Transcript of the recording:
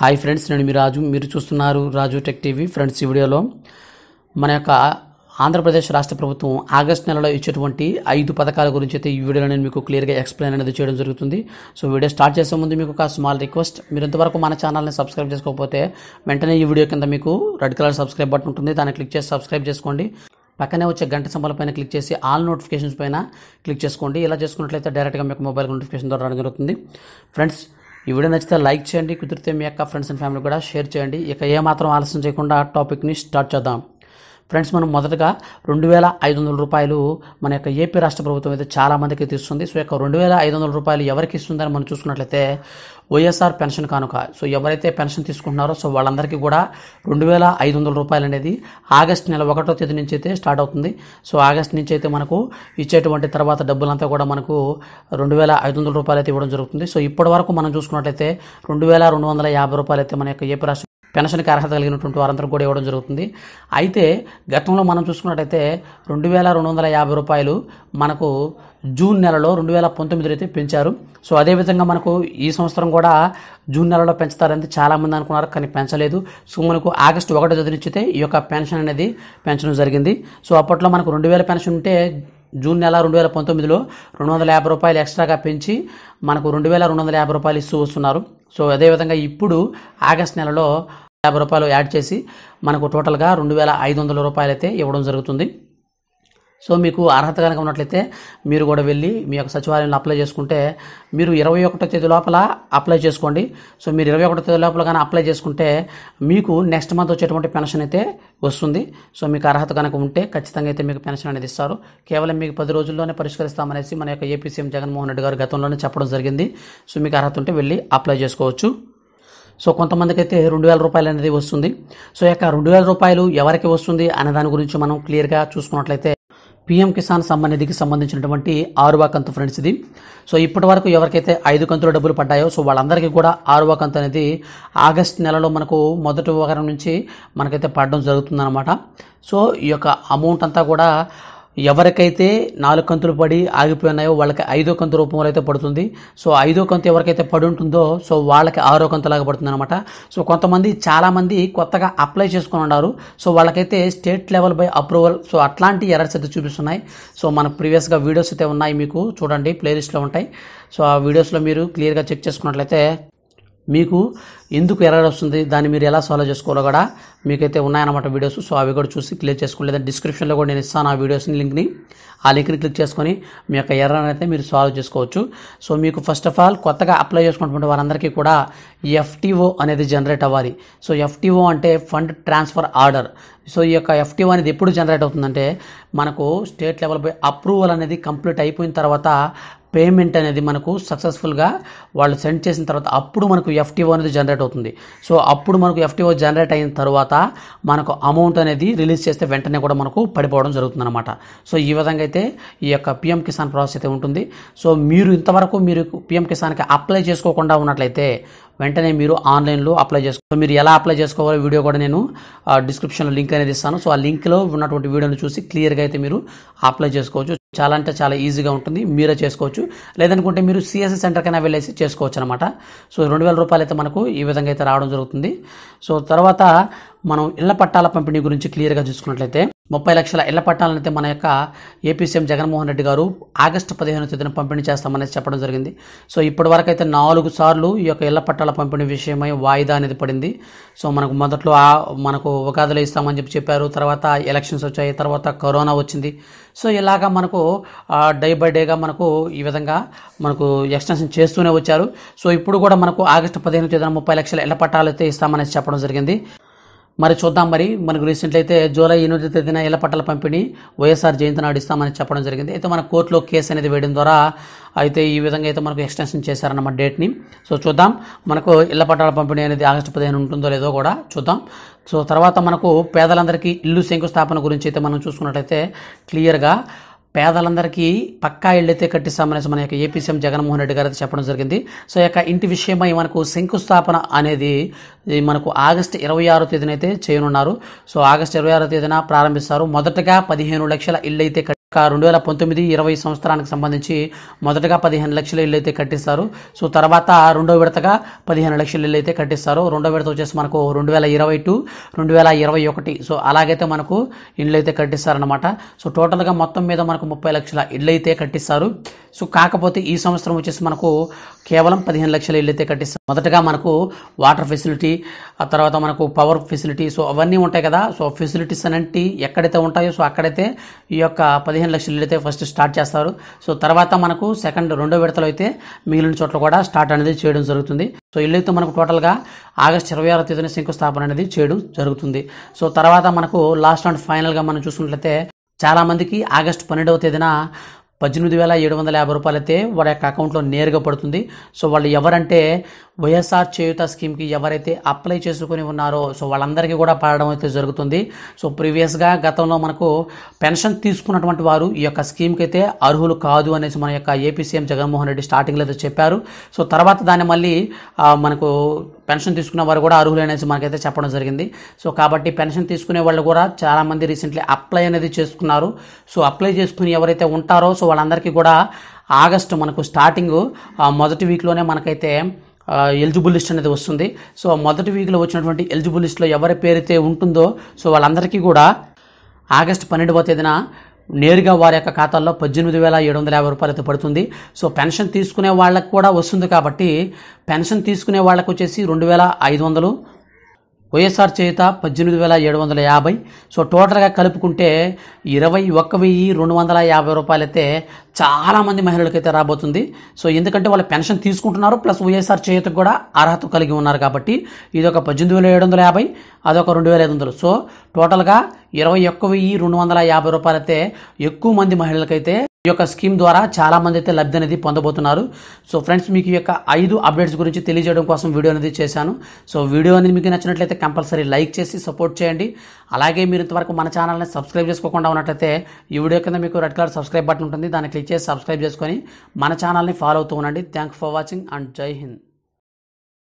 hi friends నేను మీ రాజు మీరు చూస్తున్నారు రాజు టెక్ టీవీ ఫ్రెండ్స్ ఈ వీడియోలో మన యొక్క ఆంధ్రప్రదేశ్ రాష్ట్ర ప్రభుత్వం ఆగస్ట్ నెలలో ఇచ్చేటువంటి ఐదు పథకాల గురించి అయితే ఈ వీడియోలో నేను మీకు క్లియర్గా ఎక్స్ప్లెయిన్ అనేది చేయడం జరుగుతుంది సో వీడియో స్టార్ట్ చేసే ముందు మీకు ఒక స్మాల్ రిక్వెస్ట్ మీరు ఇంతవరకు మన ఛానల్ని సబ్స్క్రైబ్ చేసుకోకపోతే వెంటనే ఈ వీడియో కింద మీకు రెడ్ కలర్ సబ్స్క్రైబ్ బటన్ ఉంటుంది దాన్ని క్లిక్ చేసి సబ్స్క్రైబ్ చేసుకోండి పక్కనే వచ్చే గంట సింబల్ పైన క్లిక్ చేసి ఆల్ నోటిఫికేషన్స్ పైన క్లిక్ చేసుకోండి ఇలా చేసుకున్నట్లయితే డైరెక్ట్గా మీకు మొబైల్ నోటిఫికేషన్ ద్వారా రావడం జరుగుతుంది ఫ్రెండ్స్ ఈ వీడియో నచ్చితే లైక్ చేయండి కుదిరితే మీ యొక్క ఫ్రెండ్స్ అండ్ ఫ్యామిలీ కూడా షేర్ చేయండి ఇక ఏమాత్రం ఆలస్యం చేయకుండా టాపిక్ని స్టార్ట్ చేద్దాం ఫ్రెండ్స్ మనం మొదటగా రెండు వేల ఐదు వందల రూపాయలు మన యొక్క ఏపీ రాష్ట్ర ప్రభుత్వం అయితే చాలామందికి తీస్తుంది సో యొక్క రెండు వేల ఐదు వందల రూపాయలు ఎవరికి ఇస్తుందని మనం చూసుకున్నట్లయితే వైఎస్ఆర్ పెన్షన్ కానుక సో ఎవరైతే పెన్షన్ తీసుకుంటున్నారో సో వాళ్ళందరికీ కూడా రెండు వేల ఐదు వందల రూపాయలు అనేది ఆగస్ట్ నెల ఒకటో తేదీ నుంచి అయితే స్టార్ట్ అవుతుంది సో ఆగస్ట్ నుంచి అయితే మనకు ఇచ్చేటువంటి తర్వాత డబ్బులంతా కూడా మనకు రెండు వేల ఐదు వందల రూపాయలు అయితే ఇవ్వడం జరుగుతుంది సో ఇప్పటి వరకు మనం చూసుకున్నట్లయితే రెండు వేల రెండు వందల యాభై రూపాయలు అయితే మన యొక్క ఏపీ రాష్ట్ర పెన్షన్కి అర్హత కలిగినటువంటి వారందరూ కూడా ఇవ్వడం జరుగుతుంది అయితే గతంలో మనం చూసుకున్నట్టయితే రెండు వేల రెండు వందల యాభై రూపాయలు మనకు జూన్ నెలలో రెండు వేల పంతొమ్మిదిలో అయితే పెంచారు సో అదేవిధంగా మనకు ఈ సంవత్సరం కూడా జూన్ నెలలో పెంచుతారని చాలామంది అనుకున్నారు కానీ పెంచలేదు సో మనకు ఆగస్టు ఒకటో తేదీ నుంచితే ఈ యొక్క పెన్షన్ అనేది పెంచడం జరిగింది సో అప్పట్లో మనకు రెండు వేల పెన్షన్ ఉంటే జూన్ నెల రెండు వేల పంతొమ్మిదిలో రెండు వందల యాభై రూపాయలు ఎక్స్ట్రాగా పెంచి మనకు రెండు వేల రెండు వందల యాభై రూపాయలు ఇస్తూ వస్తున్నారు సో అదేవిధంగా ఇప్పుడు ఆగస్ట్ నెలలో యాభై రూపాయలు యాడ్ చేసి మనకు టోటల్గా రెండు వేల ఐదు వందల రూపాయలు అయితే ఇవ్వడం జరుగుతుంది సో మీకు అర్హత కనుక ఉన్నట్లయితే మీరు కూడా వెళ్ళి మీ యొక్క సచివాలయంలో అప్లై చేసుకుంటే మీరు ఇరవై ఒకటో తేదీ లోపల అప్లై చేసుకోండి సో మీరు ఇరవై ఒకటో తేదీ లోపల కానీ అప్లై చేసుకుంటే మీకు నెక్స్ట్ మంత్ వచ్చేటువంటి పెన్షన్ అయితే వస్తుంది సో మీకు అర్హత కనుక ఉంటే ఖచ్చితంగా అయితే మీకు పెన్షన్ అనేది ఇస్తారు కేవలం మీకు పది రోజుల్లోనే పరిష్కరిస్తామనేసి మన యొక్క ఏపీ సీఎం జగన్మోహన్ రెడ్డి గారు గతంలోనే చెప్పడం జరిగింది సో మీకు అర్హత ఉంటే వెళ్ళి అప్లై చేసుకోవచ్చు సో కొంతమందికి అయితే రెండు వేల రూపాయలు అనేది వస్తుంది సో యొక్క రెండు వేల రూపాయలు ఎవరికి వస్తుంది అనే దాని గురించి మనం క్లియర్గా చూసుకున్నట్లయితే పిఎం కిసాన్ సమ్మాన్ నిధికి సంబంధించినటువంటి ఆరువ కంతు ఫ్రెండ్స్ ఇది సో ఇప్పటి వరకు ఎవరికైతే ఐదు కంతులు డబ్బులు పడ్డాయో సో వాళ్ళందరికీ కూడా ఆరువ కంతు అనేది ఆగస్ట్ నెలలో మనకు మొదటి వారం నుంచి మనకైతే పడడం జరుగుతుందన్నమాట సో ఈ యొక్క అమౌంట్ అంతా కూడా ఎవరికైతే నాలుగు కంతులు పడి ఆగిపోయినాయో వాళ్ళకి ఐదో కంతు రూపంలో అయితే పడుతుంది సో ఐదో కంతు ఎవరికైతే పడి ఉంటుందో సో వాళ్ళకి ఆరో కంతులాగా పడుతుంది అనమాట సో కొంతమంది చాలామంది కొత్తగా అప్లై చేసుకుని ఉన్నారు సో వాళ్ళకైతే state level by approval so అట్లాంటి ఎర్రర్స్ అయితే చూపిస్తున్నాయి సో మన ప్రీవియస్గా వీడియోస్ అయితే ఉన్నాయి మీకు చూడండి ప్లేలిస్ట్లో ఉంటాయి సో ఆ వీడియోస్లో మీరు క్లియర్గా చెక్ చేసుకున్నట్లయితే మీకు ఎందుకు ఎర్రర్ వస్తుంది దాన్ని మీరు ఎలా సాల్వ్ చేసుకోవాలో కూడా మీకైతే ఉన్నాయన్నమాట వీడియోస్ సో అవి కూడా చూసి క్లియర్ చేసుకోలేదు లేదా డిస్క్రిప్షన్లో కూడా నేను ఇస్తాను ఆ వీడియోస్ని లింక్ని ఆ లింక్ని క్లిక్ చేసుకొని మీ యొక్క ఎర్రర్ అయితే మీరు సాల్వ్ చేసుకోవచ్చు సో మీకు ఫస్ట్ ఆఫ్ ఆల్ కొత్తగా అప్లై చేసుకుంటున్న వారందరికీ కూడా ఎఫ్టీఓ అనేది జనరేట్ అవ్వాలి సో ఎఫ్టీఓ అంటే ఫండ్ ట్రాన్స్ఫర్ ఆర్డర్ సో ఈ యొక్క ఎఫ్టీఓ అనేది ఎప్పుడు జనరేట్ అవుతుందంటే మనకు స్టేట్ లెవెల్పై అప్రూవల్ అనేది కంప్లీట్ అయిపోయిన తర్వాత పేమెంట్ అనేది మనకు సక్సెస్ఫుల్గా వాళ్ళు సెండ్ చేసిన తర్వాత అప్పుడు మనకు ఎఫ్టీఓ అనేది జనరేట్ అవుతుంది సో అప్పుడు మనకు ఎఫ్టీఓ జనరేట్ అయిన తర్వాత మనకు అమౌంట్ అనేది రిలీజ్ చేస్తే వెంటనే కూడా మనకు పడిపోవడం జరుగుతుందన్నమాట సో ఈ విధంగా అయితే ఈ యొక్క పిఎం కిసాన్ ప్రాసెస్ అయితే ఉంటుంది సో మీరు ఇంతవరకు మీరు పిఎం కిసాన్కి అప్లై చేసుకోకుండా ఉన్నట్లయితే వెంటనే మీరు ఆన్లైన్లో అప్లై చేసుకో మీరు ఎలా అప్లై చేసుకోవాలో వీడియో కూడా నేను డిస్క్రిప్షన్లో లింక్ అనేది ఇస్తాను సో ఆ లింక్లో ఉన్నటువంటి వీడియోని చూసి క్లియర్గా అయితే మీరు అప్లై చేసుకోవచ్చు చాలా అంటే చాలా ఈజీగా ఉంటుంది మీరే చేసుకోవచ్చు లేదనుకుంటే మీరు సిఎస్సి సెంటర్కైనా వెళ్ళేసి చేసుకోవచ్చు అనమాట సో రెండు వేల రూపాయలు అయితే మనకు ఈ విధంగా అయితే రావడం జరుగుతుంది సో తర్వాత మనం ఇళ్ల పట్టాల పంపిణీ గురించి క్లియర్గా చూసుకున్నట్లయితే ముప్పై లక్షల ఇళ్ల పట్టాలనైతే మన యొక్క ఏపీ సీఎం జగన్మోహన్ రెడ్డి గారు ఆగస్టు పదిహేను తేదీన పంపిణీ చేస్తామనేది చెప్పడం జరిగింది సో ఇప్పటి వరకు అయితే నాలుగు సార్లు ఈ యొక్క ఇళ్ల పట్టాల పంపిణీ విషయమై వాయిదా అనేది పడింది సో మనకు మొదట్లో మనకు ఉగాదిలో ఇస్తామని చెప్పి చెప్పారు తర్వాత ఎలక్షన్స్ వచ్చాయి తర్వాత కరోనా వచ్చింది సో ఇలాగా మనకు డే బై డేగా మనకు ఈ విధంగా మనకు ఎక్స్టెన్షన్ చేస్తూనే వచ్చారు సో ఇప్పుడు కూడా మనకు ఆగస్టు పదిహేను తేదీన ముప్పై లక్షల ఇళ్ల పట్టాలు అయితే ఇస్తామనేసి చెప్పడం జరిగింది మరి చూద్దాం మరి మనకు రీసెంట్లీ అయితే జూలై ఎనిమిది తేదీన ఇళ్ల పట్టాల పంపిణీ వైఎస్ఆర్ జయంతి నాడు చెప్పడం జరిగింది అయితే మన కోర్టులో కేసు అనేది వేయడం ద్వారా అయితే ఈ విధంగా అయితే మనకు ఎక్స్టెన్షన్ చేశారన్నమాట డేట్ని సో చూద్దాం మనకు ఇళ్ల పట్టాల పంపిణీ అనేది ఆగస్టు పదిహేను ఉంటుందో లేదో కూడా చూద్దాం సో తర్వాత మనకు పేదలందరికీ ఇల్లు శంకుస్థాపన గురించి అయితే మనం చూసుకున్నట్లయితే క్లియర్గా పేదలందరికీ పక్కా ఇళ్ళైతే కట్టిస్తామనేసి మన యొక్క ఏపీ సీఎం జగన్మోహన్ రెడ్డి గారు అయితే చెప్పడం జరిగింది సో యొక్క ఇంటి విషయమై మనకు శంకుస్థాపన అనేది మనకు ఆగస్టు ఇరవై ఆరో తేదీనైతే చేయనున్నారు సో ఆగస్టు ఇరవై ఆరో తేదీన ప్రారంభిస్తారు మొదటగా పదిహేను లక్షల ఇళ్ళైతే రెండు వేల పంతొమ్మిది ఇరవై సంవత్సరానికి సంబంధించి మొదటగా పదిహేను లక్షల ఇల్లు అయితే కట్టిస్తారు సో తర్వాత రెండో విడతగా పదిహేను లక్షల ఇల్లు అయితే కట్టిస్తారు రెండో విడత వచ్చేసి మనకు రెండు వేల ఇరవై టు రెండు వేల ఇరవై ఒకటి సో అలాగైతే మనకు ఇండ్లు అయితే కట్టిస్తారనమాట సో టోటల్గా మొత్తం మీద మనకు ముప్పై లక్షల ఇళ్ళు అయితే కట్టిస్తారు సో కాకపోతే ఈ సంవత్సరం వచ్చేసి మనకు కేవలం పదిహేను లక్షల ఇల్లు కట్టిస్తాం మొదటగా మనకు వాటర్ ఫెసిలిటీ ఆ తర్వాత మనకు పవర్ ఫెసిలిటీ సో అవన్నీ ఉంటాయి కదా సో ఫెసిలిటీస్ అనేవి ఎక్కడైతే ఉంటాయో సో అక్కడైతే ఈ యొక్క పదిహేను లక్షల ఇల్లు ఫస్ట్ స్టార్ట్ చేస్తారు సో తర్వాత మనకు సెకండ్ రెండో విడతలు అయితే మిగిలిన చోట్ల కూడా స్టార్ట్ అనేది చేయడం జరుగుతుంది సో ఇల్లు మనకు టోటల్గా ఆగస్ట్ ఇరవై ఆరో తేదీన శంకుస్థాపన అనేది చేయడం జరుగుతుంది సో తర్వాత మనకు లాస్ట్ అండ్ ఫైనల్గా మనం చూసుకున్నట్లయితే చాలామందికి ఆగస్టు పన్నెండవ తేదీన పద్దెనిమిది వేల ఏడు వందల యాభై అయితే వాళ్ళ యొక్క అకౌంట్లో నేరుగా పడుతుంది సో వాళ్ళు ఎవరంటే వైఎస్ఆర్ చేయుత స్కీమ్కి ఎవరైతే అప్లై చేసుకుని ఉన్నారో సో వాళ్ళందరికీ కూడా పడడం అయితే జరుగుతుంది సో ప్రీవియస్గా గతంలో మనకు పెన్షన్ తీసుకున్నటువంటి వారు ఈ యొక్క స్కీమ్కి అయితే అర్హులు కాదు అనేసి మన యొక్క ఏపీ సీఎం జగన్మోహన్ రెడ్డి స్టార్టింగ్లో అయితే చెప్పారు సో తర్వాత దాన్ని మళ్ళీ మనకు పెన్షన్ తీసుకున్న వారు కూడా అర్హులు అనేసి మనకైతే చెప్పడం జరిగింది సో కాబట్టి పెన్షన్ తీసుకునే వాళ్ళు కూడా చాలామంది రీసెంట్లీ అప్లై అనేది చేసుకున్నారు సో అప్లై చేసుకుని ఎవరైతే ఉంటారో సో వాళ్ళందరికీ కూడా ఆగస్టు మనకు స్టార్టింగ్ మొదటి వీక్లోనే మనకైతే ఎలిజిబుల్ లిస్ట్ అనేది వస్తుంది సో మొదటి వీక్లో వచ్చినటువంటి ఎలిజిబుల్ లిస్ట్లో ఎవరి పేరైతే ఉంటుందో సో వాళ్ళందరికీ కూడా ఆగస్టు పన్నెండవ తేదీన నేరుగా వారి యొక్క ఖాతాల్లో పద్దెనిమిది వేల ఏడు వందల యాభై రూపాయలు అయితే పడుతుంది సో పెన్షన్ తీసుకునే వాళ్ళకు కూడా వస్తుంది కాబట్టి పెన్షన్ తీసుకునే వాళ్ళకు వచ్చేసి రెండు వేల ఐదు వందలు వైఎస్ఆర్ చేత పద్దెనిమిది వేల ఏడు వందల యాభై సో టోటల్గా కలుపుకుంటే ఇరవై ఒక్క వెయ్యి రెండు వందల యాభై రూపాయలు అయితే చాలామంది మహిళలకైతే రాబోతుంది సో ఎందుకంటే వాళ్ళు పెన్షన్ తీసుకుంటున్నారు ప్లస్ వైఎస్ఆర్ చేయతకు కూడా అర్హత కలిగి ఉన్నారు కాబట్టి ఇది ఒక పద్దెనిమిది వేల ఏడు వందల యాభై అదొక రెండు వేల ఐదు వందలు సో టోటల్గా ఇరవై ఒక్క వెయ్యి రెండు వందల యాభై రూపాయలు అయితే ఎక్కువ మంది మహిళలకైతే ఈ యొక్క స్కీమ్ ద్వారా చాలా మంది అయితే లబ్ధి అనేది పొందబోతున్నారు సో ఫ్రెండ్స్ మీకు ఈ యొక్క ఐదు అప్డేట్స్ గురించి తెలియజేయడం కోసం వీడియో అనేది చేశాను సో వీడియో అనేది మీకు నచ్చినట్లయితే కంపల్సరీ లైక్ చేసి సపోర్ట్ చేయండి అలాగే మీరు ఇంతవరకు మన ఛానల్ని సబ్స్క్రైబ్ చేసుకోకుండా ఉన్నట్లయితే ఈ వీడియో కింద మీకు రెడ్ కలర్ సబ్స్క్రైబ్ బటన్ ఉంటుంది దాన్ని క్లిక్ చేసి సబ్స్క్రైబ్ చేసుకొని మన ఛానల్ని ఫాలో అవుతూ ఉండండి థ్యాంక్ ఫర్ వాచింగ్ అండ్ జై హింద్